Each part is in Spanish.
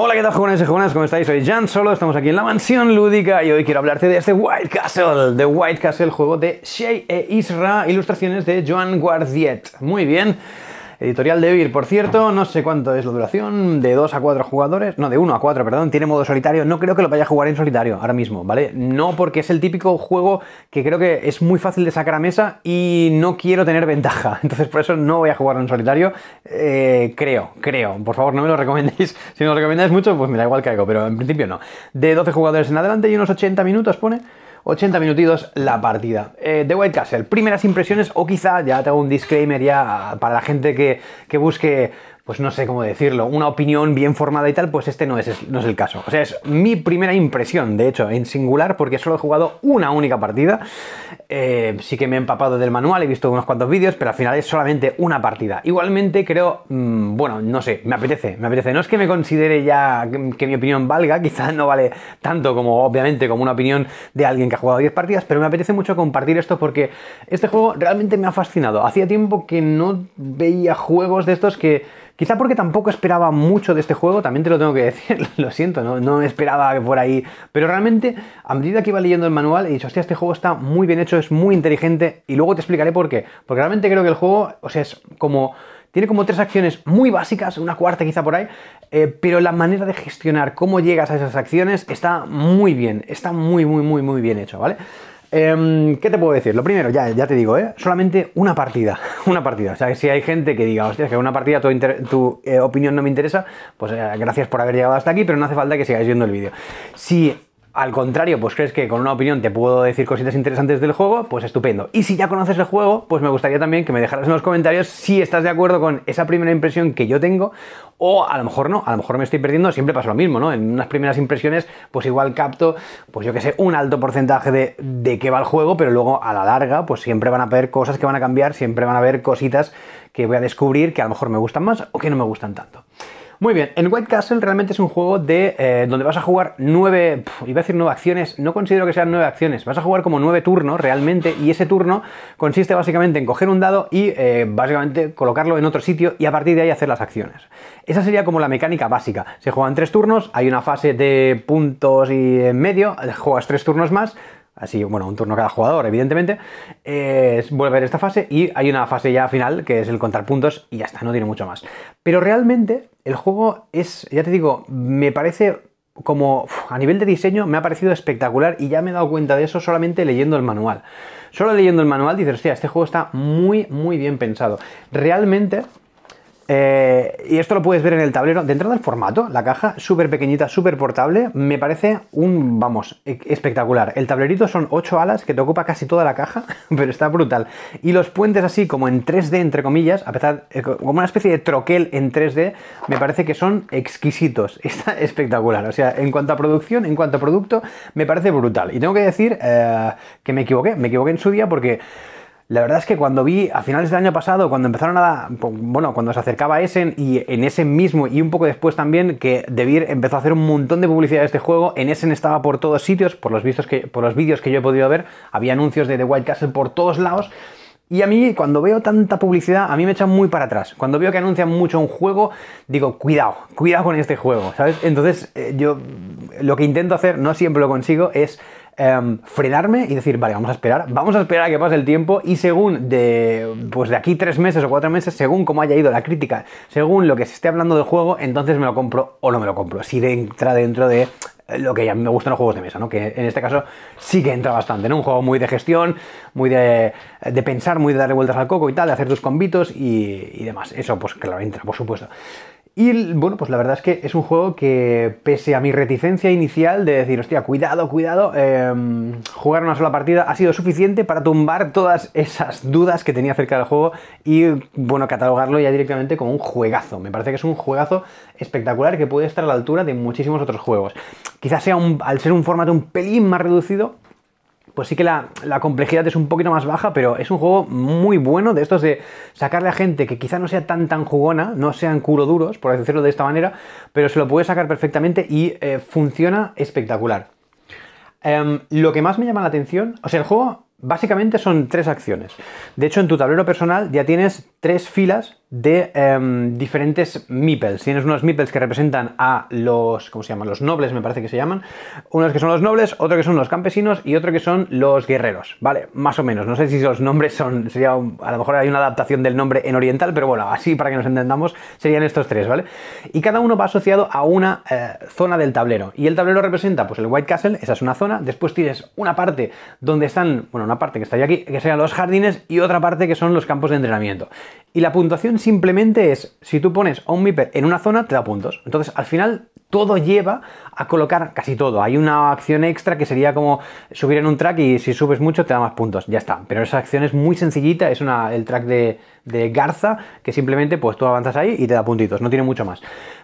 Hola, ¿qué tal, jóvenes y jóvenes? ¿Cómo estáis? Soy Jan Solo, estamos aquí en la mansión lúdica y hoy quiero hablarte de este White Castle, de White Castle, juego de Shea e Isra, ilustraciones de Joan Guardiet. Muy bien. Editorial vir, por cierto, no sé cuánto es la duración, de 2 a 4 jugadores, no, de 1 a 4, perdón, tiene modo solitario, no creo que lo vaya a jugar en solitario ahora mismo, ¿vale? No porque es el típico juego que creo que es muy fácil de sacar a mesa y no quiero tener ventaja, entonces por eso no voy a jugar en solitario, eh, creo, creo, por favor no me lo recomendéis, si me lo recomendáis mucho, pues me da igual que hago, pero en principio no. De 12 jugadores en adelante y unos 80 minutos pone... 80 minutitos la partida. Eh, de The White Castle, primeras impresiones o quizá, ya tengo un disclaimer ya ah, para la gente que, que busque pues no sé cómo decirlo, una opinión bien formada y tal, pues este no es, no es el caso. O sea, es mi primera impresión, de hecho, en singular, porque solo he jugado una única partida. Eh, sí que me he empapado del manual, he visto unos cuantos vídeos, pero al final es solamente una partida. Igualmente creo, mm, bueno, no sé, me apetece, me apetece. No es que me considere ya que, que mi opinión valga, quizás no vale tanto como, obviamente, como una opinión de alguien que ha jugado 10 partidas, pero me apetece mucho compartir esto porque este juego realmente me ha fascinado. Hacía tiempo que no veía juegos de estos que Quizá porque tampoco esperaba mucho de este juego, también te lo tengo que decir, lo siento, no, esperaba que por ahí. Pero realmente, a medida que iba leyendo el manual, he dicho, hostia, este juego está muy bien hecho, es muy inteligente, y luego te explicaré por qué. Porque realmente creo que el juego, o sea, es como. Tiene como tres acciones muy básicas, una cuarta quizá por ahí, eh, pero la manera de gestionar cómo llegas a esas acciones está muy bien, está muy, muy, muy, muy bien hecho, ¿vale? Em, ¿Qué te puedo decir? Lo primero, ya, te digo, ¿eh? solamente una partida. Una partida. O sea, si hay gente que diga, hostia, que una partida tu, eh, opinión no me interesa, pues eh, gracias por haber llegado hasta aquí, pero no hace falta que sigáis viendo el vídeo. Si al contrario, pues crees que con una opinión te puedo decir cositas interesantes del juego, pues estupendo. Y si ya conoces el juego, pues me gustaría también que me dejaras en los comentarios si estás de acuerdo con esa primera impresión que yo tengo, o a lo mejor no, a lo mejor me estoy perdiendo, siempre pasa lo mismo, ¿no? En unas primeras impresiones, pues igual capto, pues yo que sé, un alto porcentaje de, de qué va el juego, pero luego a la larga, pues siempre van a haber cosas que van a cambiar, siempre van a haber cositas que voy a descubrir que a lo mejor me gustan más o que no me gustan tanto. Muy bien, en White Castle realmente es un juego de eh, donde vas a jugar nueve, iba a decir nueve acciones, no considero que sean nueve acciones, vas a jugar como nueve turnos realmente y ese turno consiste básicamente en coger un dado y eh, básicamente colocarlo en otro sitio y a partir de ahí hacer las acciones. Esa sería como la mecánica básica. Se juegan tres turnos, hay una fase de puntos y en medio, juegas tres turnos más, así, bueno, un turno cada jugador, evidentemente, eh, es volver a esta fase y hay una fase ya final que es el contar puntos y ya está, no tiene mucho más. Pero realmente el juego es, ya te digo, me parece como a nivel de diseño me ha parecido espectacular y ya me he dado cuenta de eso solamente leyendo el manual. Solo leyendo el manual dices, hostia, este juego está muy, muy bien pensado. Realmente eh, y esto lo puedes ver en el tablero. dentro entrada, formato, la caja, súper pequeñita, súper portable, me parece un, vamos, e, espectacular. El tablerito son 8 alas que te ocupa casi toda la caja, pero está brutal. Y los puentes así, como en 3D, entre comillas, a pesar, eh, como una especie de troquel en 3D, me parece que son exquisitos. Está espectacular. O sea, en cuanto a producción, en cuanto a producto, me parece brutal. Y tengo que decir eh, que me equivoqué, me equivoqué en su día porque... La verdad es que cuando vi a finales del año pasado, cuando empezaron a. Pues, bueno, cuando se acercaba Essen y en Essen mismo y un poco después también, que DeVir empezó a hacer un montón de publicidad de este juego. En Essen estaba por todos sitios, por los, vistos que, por los vídeos que yo he podido ver, había anuncios de The White Castle por todos lados. Y a mí, cuando veo tanta publicidad, a mí me echan muy para atrás. Cuando veo que anuncian mucho un juego, digo, cuidado, cuidado con este juego, ¿sabes? Entonces, eh, yo lo que intento hacer, no siempre lo consigo, es Em, frenarme y decir, vale, vamos a esperar, vamos a esperar a que pase el tiempo y según de, pues de aquí tres meses o cuatro meses, según cómo haya ido la crítica, según lo que se esté hablando del juego, entonces me lo compro o no me lo compro. Si entra dentro de eh, lo que ya me gustan los juegos de mesa, ¿no? Que en este caso sí que entra bastante, ¿no? Un juego muy de gestión, muy de, de pensar, muy de darle vueltas al coco y tal, de hacer tus convitos y, y demás. Eso, pues claro, entra, por supuesto. Y bueno, pues la verdad es que es un juego que, pese a mi reticencia inicial de decir, hostia, cuidado, cuidado, em, jugar una sola partida ha sido suficiente para tumbar todas esas dudas que tenía acerca del juego y, bueno, catalogarlo ya directamente como un juegazo. Me parece que es un juegazo espectacular que puede estar a la altura de muchísimos otros juegos. Quizás sea un, al ser un formato un pelín más reducido, pues sí que la, complejidad es un poquito más baja, pero es un juego muy bueno de estos de sacarle a gente que quizá no sea tan tan jugona, no sean culo duros, por decirlo de esta manera, pero se lo puede sacar perfectamente y eh, funciona espectacular. Em, lo que más me llama la atención, o sea, el juego básicamente son tres acciones. De hecho, en tu tablero personal ya tienes tres filas de em, diferentes meeples. Tienes unos meeples que representan a los, ¿cómo se llaman? Los nobles, me parece que se llaman. Unos que son los nobles, otro que son los campesinos y otro que son los guerreros, ¿vale? Más o menos. No sé si los nombres son, sería, a lo mejor hay una adaptación del nombre en oriental, pero bueno, así para que nos entendamos, serían estos tres, ¿vale? Y cada uno va asociado a una eh, zona del tablero. Y el tablero representa, pues, el White Castle, esa es una zona. Después tienes una parte donde están, bueno, una parte que estaría aquí, que serían los jardines y otra parte que son los campos de entrenamiento. Y la puntuación simplemente es, si tú pones a un MIPER en una zona, te da puntos. Entonces, al final, todo lleva a colocar casi todo. Hay una acción extra que sería como subir en un track y si subes mucho te da más puntos. Ya está. Pero esa acción es muy sencillita. Es una, el track de, Garza que simplemente pues tú avanzas ahí y te da puntitos. No tiene mucho más.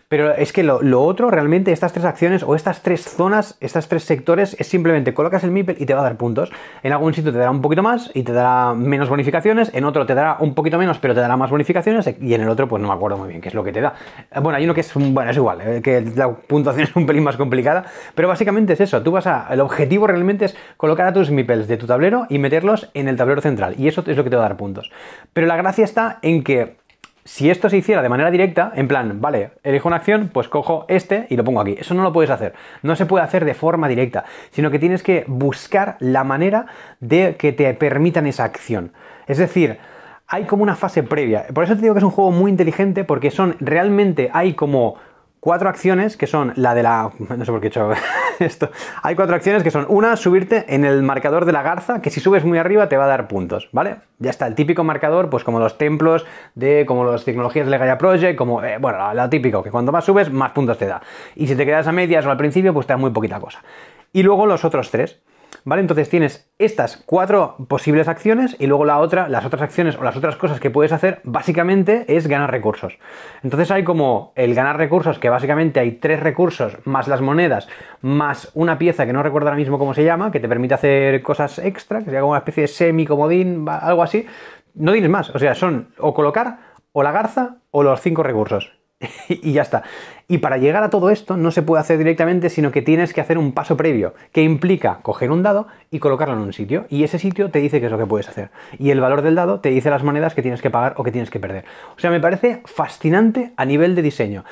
Pero es que lo, otro, realmente, estas tres acciones o estas tres zonas, estas tres sectores, es simplemente colocas el MIPEL y te va a dar puntos. En algún sitio te dará un poquito más y te dará menos bonificaciones, en otro te dará un poquito menos, pero te dará más bonificaciones, y en el otro, pues no me acuerdo muy bien qué es lo que te da. Bueno, hay uno que es, bueno, es igual, eh, que la puntuación es un pelín más complicada, pero básicamente es eso. Tú vas a, el objetivo realmente es colocar a tus MIPELs de tu tablero y meterlos en el tablero central, y eso es lo que te va a dar puntos. Pero la gracia está en que si esto se hiciera de manera directa, en plan, vale, elijo una acción, pues cojo este y lo pongo aquí. Eso no lo puedes hacer. No se puede hacer de forma directa, sino que tienes que buscar la manera de que te permitan esa acción. Es decir, hay como una fase previa. Por eso te digo que es un juego muy inteligente porque son realmente hay como cuatro acciones que son la de la... No sé por qué he hecho esto. Hay cuatro acciones que son, una, subirte en el marcador de la garza, que si subes muy arriba te va a dar puntos, ¿vale? Ya está, el típico marcador, pues como los templos de, como las tecnologías de Project, como, eh, bueno, lo típico, que cuando más subes, más puntos te da. Y si te quedas a medias o al principio, pues te da muy poquita cosa. Y luego los otros tres. ¿vale? Entonces tienes estas cuatro posibles acciones y luego la otra, las otras acciones o las otras cosas que puedes hacer básicamente es ganar recursos. Entonces hay como el ganar recursos, que básicamente hay tres recursos más las monedas, más una pieza que no recuerdo ahora mismo cómo se llama, que te permite hacer cosas extra, que sería como una especie de semi-comodín, algo así. No tienes más, o sea, son o colocar, o la garza, o los cinco recursos. y ya está. Y para llegar a todo esto no se puede hacer directamente, sino que tienes que hacer un paso previo, que implica coger un dado y colocarlo en un sitio. Y ese sitio te dice qué es lo que puedes hacer. Y el valor del dado te dice las monedas que tienes que pagar o que tienes que perder. O sea, me parece fascinante a nivel de diseño.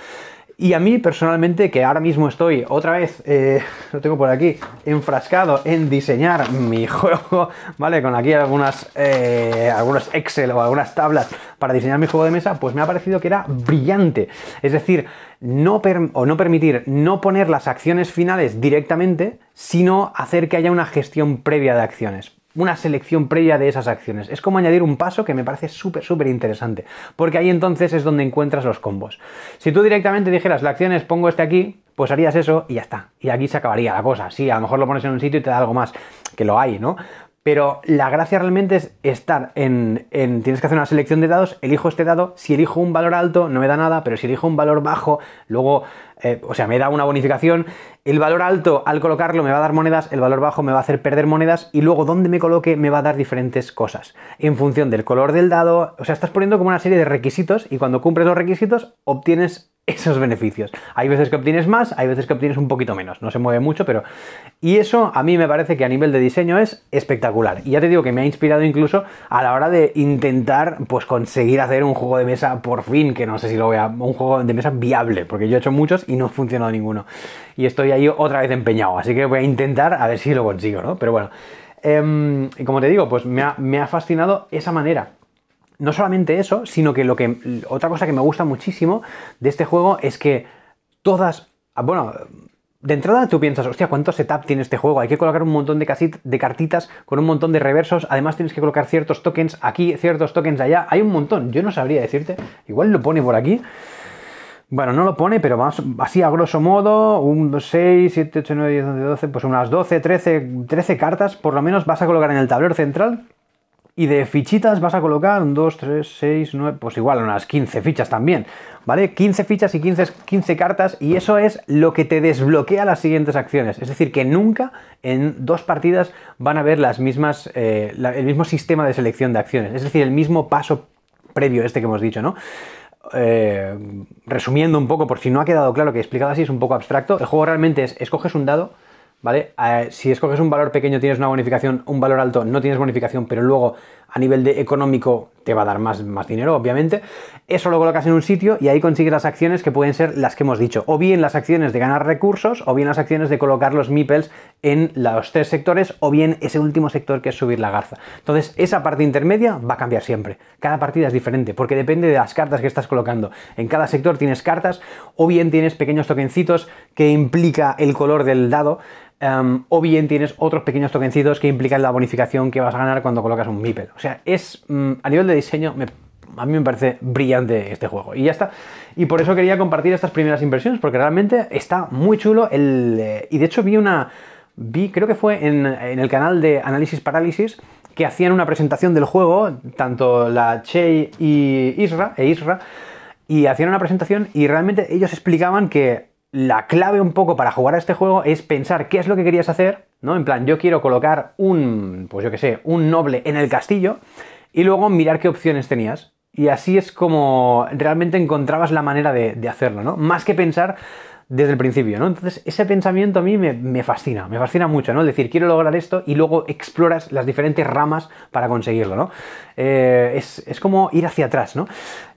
Y a mí personalmente, que ahora mismo estoy otra vez, eh, lo tengo por aquí, enfrascado en diseñar mi juego, ¿vale? Con aquí algunas, eh, algunos Excel o algunas tablas para diseñar mi juego de mesa, pues me ha parecido que era brillante. Es decir, o no permitir, no poner las acciones finales directamente, sino hacer que haya una gestión previa de acciones una selección previa de esas acciones. Es como añadir un paso que me parece súper, súper interesante, porque ahí entonces es donde encuentras los combos. Si tú directamente dijeras, la acción es pongo este aquí, pues harías eso y ya está. Y aquí se acabaría la cosa. Sí, a lo mejor lo pones en un sitio y te da algo más, que lo hay, ¿no? Pero la gracia realmente es estar en, Tienes que hacer una selección de dados, elijo este dado, si elijo un valor alto no me da nada, pero si elijo un valor bajo, luego, eh, o sea, me da una bonificación. El valor alto al colocarlo me va a dar monedas, el valor bajo me va a hacer perder monedas y luego donde me coloque me va a dar diferentes cosas. En función del color del dado, o sea, estás poniendo como una serie de requisitos y cuando cumples los requisitos obtienes esos beneficios. Hay veces que obtienes más, hay veces que obtienes un poquito menos, no se mueve mucho, pero... Y eso a mí me parece que a nivel de diseño es espectacular. Y ya te digo que me ha inspirado incluso a la hora de intentar pues conseguir hacer un juego de mesa por fin, que no sé si lo voy a. un juego de mesa viable, porque yo he hecho muchos y no ha funcionado ninguno. Y estoy ahí otra vez empeñado, así que voy a intentar a ver si lo consigo, ¿no? Pero bueno, em, como te digo, pues me me ha fascinado esa manera no solamente eso, sino que, lo que otra cosa que me gusta muchísimo de este juego es que todas, ah, bueno, de entrada tú piensas, hostia, ¿cuánto setup tiene este juego? Hay que colocar un montón de, de cartitas con un montón de reversos. Además tienes que colocar ciertos tokens aquí, ciertos tokens allá. Hay un montón. Yo no sabría decirte. Igual lo pone por aquí. Bueno, no lo pone, pero más, así a grosso modo, un 6, 7, 8, 9, 10, 11, 12, pues unas 12, 13, 13 cartas por lo menos vas a colocar en el tablero central y de fichitas vas a colocar 2, 3, 6, 9, pues igual unas 15 fichas también, ¿vale? 15 fichas y 15, cartas y eso es lo que te desbloquea las siguientes acciones. Es decir, que nunca en dos partidas van a ver las mismas, eh, el mismo sistema de selección de acciones, es decir, el mismo paso previo este que hemos dicho, ¿no? Eh, resumiendo un poco, por si no ha quedado claro que he explicado así, es un poco abstracto, el juego realmente es, escoges un dado, ¿vale? Eh, si escoges un valor pequeño tienes una bonificación, un valor alto no tienes bonificación, pero luego a nivel de económico te va a dar más, más dinero, obviamente. Eso lo colocas en un sitio y ahí consigues las acciones que pueden ser las que hemos dicho. O bien las acciones de ganar recursos, o bien las acciones de colocar los meeples en los tres sectores, o bien ese último sector que es subir la garza. Entonces, esa parte intermedia va a cambiar siempre. Cada partida es diferente, porque depende de las cartas que estás colocando. En cada sector tienes cartas, o bien tienes pequeños tokencitos que implica el color del dado Em, o bien tienes otros pequeños tokencitos que implican la bonificación que vas a ganar cuando colocas un Mipel. O sea, es mm, a nivel de diseño, a mí me parece brillante este juego. Y ya está. Y por eso quería compartir estas primeras impresiones, porque realmente está muy chulo. El, eh, y de hecho vi una... Vi, creo que fue en, en el canal de Análisis Parálisis, que hacían una presentación del juego, tanto la Che y Isra, e Isra, y hacían una presentación y realmente ellos explicaban que la clave un poco para jugar a este juego es pensar qué es lo que querías hacer, ¿no? En plan, yo quiero colocar un, pues yo qué sé, un noble en el castillo y luego mirar qué opciones tenías. Y así es como realmente encontrabas la manera de, de hacerlo, ¿no? Más que pensar desde el principio, ¿no? Entonces, ese pensamiento a mí me, fascina, me fascina mucho, ¿no? Es decir, quiero lograr esto y luego exploras las diferentes ramas para conseguirlo, ¿no? Eh, es, es, como ir hacia atrás, ¿no?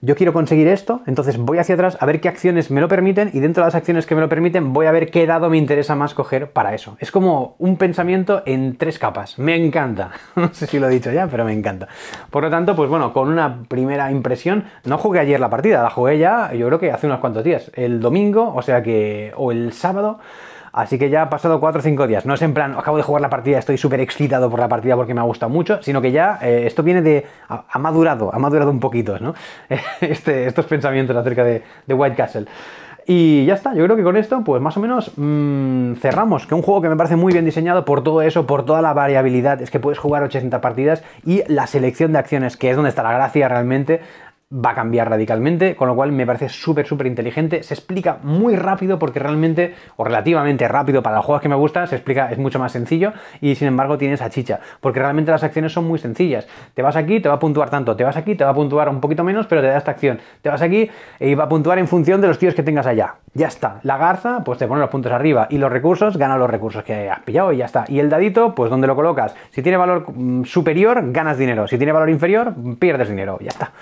Yo quiero conseguir esto, entonces voy hacia atrás a ver qué acciones me lo permiten y dentro de las acciones que me lo permiten voy a ver qué dado me interesa más coger para eso. Es como un pensamiento en tres capas, me encanta. no sé si lo he dicho ya, pero me encanta. Por lo tanto, pues bueno, con una primera impresión, no jugué ayer la partida, la jugué ya, yo creo que hace unos cuantos días, el domingo, o sea que o el sábado. Así que ya ha pasado 4 o 5 días. No es en plan, acabo de jugar la partida, estoy súper excitado por la partida porque me ha gustado mucho, sino que ya eh, esto viene de. Ha, madurado, ha madurado un poquito, ¿no? Este, estos pensamientos acerca de, de White Castle. Y ya está, yo creo que con esto, pues más o menos mm, cerramos. Que un juego que me parece muy bien diseñado por todo eso, por toda la variabilidad, es que puedes jugar 80 partidas y la selección de acciones, que es donde está la gracia realmente, va a cambiar radicalmente, con lo cual me parece súper, súper inteligente. Se explica muy rápido porque realmente, o relativamente rápido para los juegos que me gustan, se explica, es mucho más sencillo y sin embargo tiene esa chicha, porque realmente las acciones son muy sencillas. Te vas aquí, te va a puntuar tanto, te vas aquí, te va a puntuar un poquito menos, pero te da esta acción. Te vas aquí y va a puntuar en función de los tíos que tengas allá. Ya está. La garza, pues te pone los puntos arriba y los recursos, gana los recursos que has pillado y ya está. Y el dadito, pues donde lo colocas. Si tiene valor mm, superior, ganas dinero. Si tiene valor inferior, pierdes dinero. Ya está.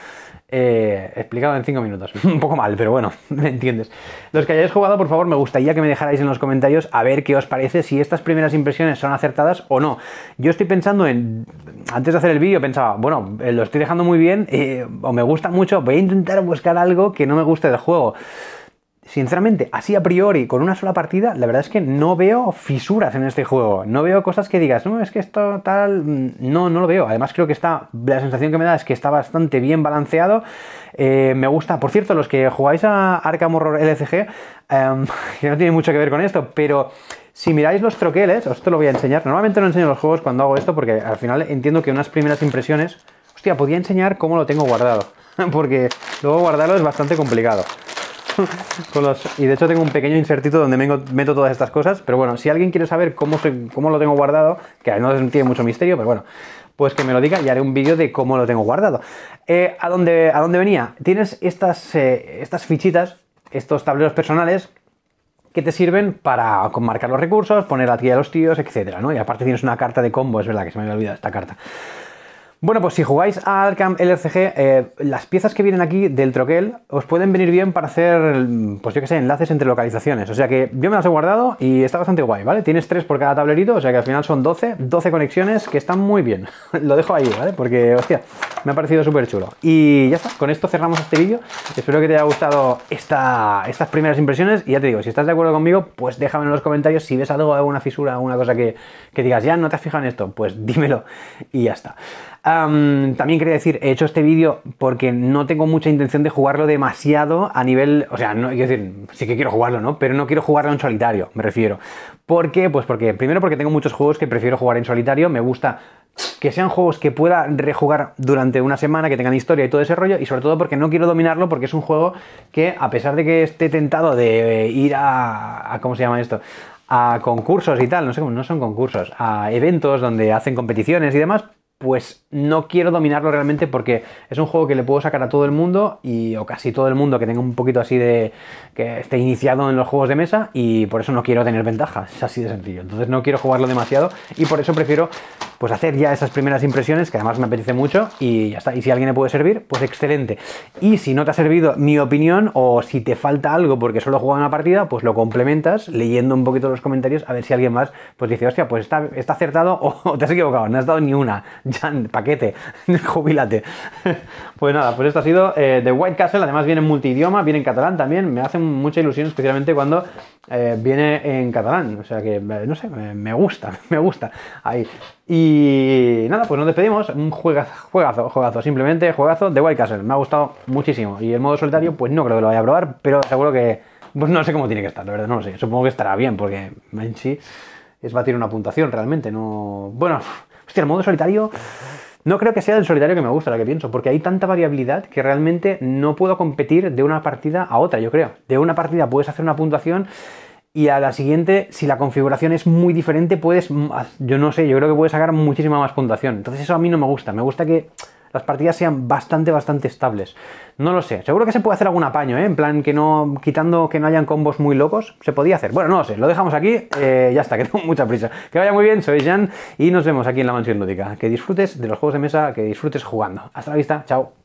Eh, explicado en 5 minutos. Un poco mal, pero bueno, me entiendes. Los que hayáis jugado, por favor, me gustaría que me dejarais en los comentarios a ver qué os parece, si estas primeras impresiones son acertadas o no. Yo estoy pensando en. Antes de hacer el vídeo pensaba, bueno, eh, lo estoy dejando muy bien, eh, o me gusta mucho, voy a intentar buscar algo que no me guste del juego sinceramente, así a priori, con una sola partida, la verdad es que no veo fisuras en este juego. No veo cosas que digas, no, es que esto tal. Mm, no, no lo veo. Además, creo que está. La sensación que me da es que está bastante bien balanceado. Eh, me gusta. Por cierto, los que jugáis a Arkham Horror LCG, em, que no tiene mucho que ver con esto, pero. Si miráis los troqueles, os te lo voy a enseñar. Normalmente no enseño los juegos cuando hago esto porque al final entiendo que unas primeras impresiones... Hostia, podía enseñar cómo lo tengo guardado. Porque luego guardarlo es bastante complicado. y de hecho tengo un pequeño insertito donde meto todas estas cosas, pero bueno, si alguien quiere saber cómo, cómo lo tengo guardado, que no tiene mucho misterio, pero bueno, pues que me lo diga y haré un vídeo de cómo lo tengo guardado. Eh, ¿a, dónde, ¿A dónde venía? Tienes estas, eh, estas fichitas, estos tableros personales que te sirven para marcar los recursos, poner la tía a los tíos, etc ¿no? Y aparte tienes una carta de combo, es verdad que se me había olvidado esta carta. Bueno, pues si jugáis a Arkham LCG, eh, las piezas que vienen aquí del troquel os pueden venir bien para hacer, pues yo qué sé, enlaces entre localizaciones. O sea que yo me las he guardado y está bastante guay, ¿vale? Tienes tres por cada tablerito, o sea que al final son 12, 12 conexiones que están muy bien. Lo dejo ahí, ¿vale? Porque, hostia, me ha parecido súper chulo. Y ya está, con esto cerramos este vídeo. Espero que te haya gustado esta, estas primeras impresiones. Y ya te digo, si estás de acuerdo conmigo, pues déjame en los comentarios si ves algo, alguna fisura, alguna cosa que, que digas, ya no te has fijado en esto, pues dímelo y ya está también quería decir, he hecho este vídeo porque no tengo mucha intención de jugarlo demasiado a nivel. O sea, no quiero decir, sí que quiero jugarlo, ¿no? Pero no quiero jugarlo en solitario, me refiero. ¿Por qué? Pues porque, primero, porque tengo muchos juegos que prefiero jugar en solitario. Me gusta que sean juegos que pueda rejugar durante una semana, que tengan historia y todo ese rollo. Y sobre todo porque no quiero dominarlo, porque es un juego que, a pesar de que esté tentado de eh, ir a, a ¿Cómo se llama esto? a concursos y tal, no sé, cómo, no son concursos, a eventos donde hacen competiciones y demás, pues no quiero dominarlo realmente porque es un juego que le puedo sacar a todo el mundo y o casi todo el mundo que tenga un poquito así de que esté iniciado en los juegos de mesa y por eso no quiero tener ventajas, es así de sencillo. Entonces no quiero jugarlo demasiado y por eso prefiero pues hacer ya esas primeras impresiones, que además me apetece mucho, y ya está. Y si alguien le puede servir, pues excelente. Y si no te ha servido mi opinión, o si te falta algo porque solo juega una partida, pues lo complementas leyendo un poquito los comentarios a ver si alguien más pues dice, hostia, pues está, acertado o te has equivocado, no has dado ni una. Jan, paquete, jubilate pues nada, pues esto ha sido eh, The White Castle, además viene en multidioma, viene en catalán también, me hace mucha ilusión, especialmente cuando eh, viene en catalán, o sea que, eh, no sé, me gusta, me gusta. Ahí. Y nada, pues nos despedimos. Un juegazo, juegazo, juegazo, simplemente juegazo de White Castle. Me ha gustado muchísimo. Y el modo solitario, pues no creo que lo vaya a probar, pero seguro que. Pues no sé cómo tiene que estar, la verdad, no lo sé. Supongo que estará bien, porque en sí es batir una puntuación realmente. No. Bueno, hostia, el modo solitario. No creo que sea el solitario que me gusta, la que pienso, porque hay tanta variabilidad que realmente no puedo competir de una partida a otra, yo creo. De una partida puedes hacer una puntuación y a la siguiente, si la configuración es muy diferente, puedes, yo no sé, yo creo que puedes sacar muchísima más puntuación. Entonces eso a mí no me gusta, me gusta que las partidas sean bastante, bastante estables. No lo sé, seguro que se puede hacer algún apaño, ¿eh? en plan que no, quitando que no hayan combos muy locos, se podía hacer. Bueno, no lo sé, lo dejamos aquí, eh, ya está, que tengo mucha prisa. Que vaya muy bien, soy Jan y nos vemos aquí en la mansión lúdica. Que disfrutes de los juegos de mesa, que disfrutes jugando. Hasta la vista, chao.